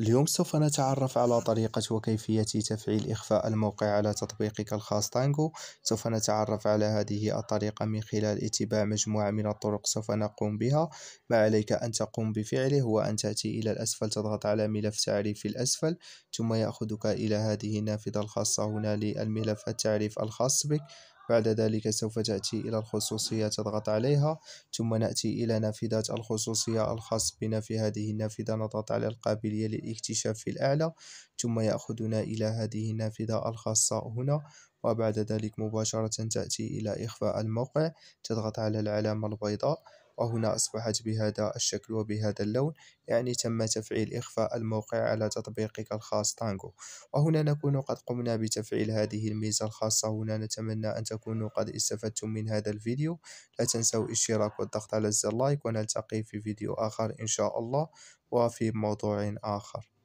اليوم سوف نتعرف على طريقة وكيفية تفعيل إخفاء الموقع على تطبيقك الخاص تانجو سوف نتعرف على هذه الطريقة من خلال اتباع مجموعة من الطرق سوف نقوم بها ما عليك أن تقوم بفعله هو أن تأتي إلى الأسفل تضغط على ملف تعريف الأسفل ثم يأخذك إلى هذه النافذة الخاصة هنا للملف التعريف الخاص بك بعد ذلك سوف تأتي إلى الخصوصية تضغط عليها ثم نأتي إلى نافذة الخصوصية الخاص بنا في هذه النافذة نضغط على القابلية للاكتشاف في الأعلى ثم يأخذنا إلى هذه النافذة الخاصة هنا وبعد ذلك مباشرة تأتي إلى إخفاء الموقع تضغط على العلامة البيضاء وهنا أصبحت بهذا الشكل وبهذا اللون يعني تم تفعيل إخفاء الموقع على تطبيقك الخاص تانجو وهنا نكون قد قمنا بتفعيل هذه الميزة الخاصة هنا نتمنى أن تكونوا قد استفدتم من هذا الفيديو لا تنسوا الاشتراك والضغط على زر لايك ونلتقي في فيديو آخر إن شاء الله وفي موضوع آخر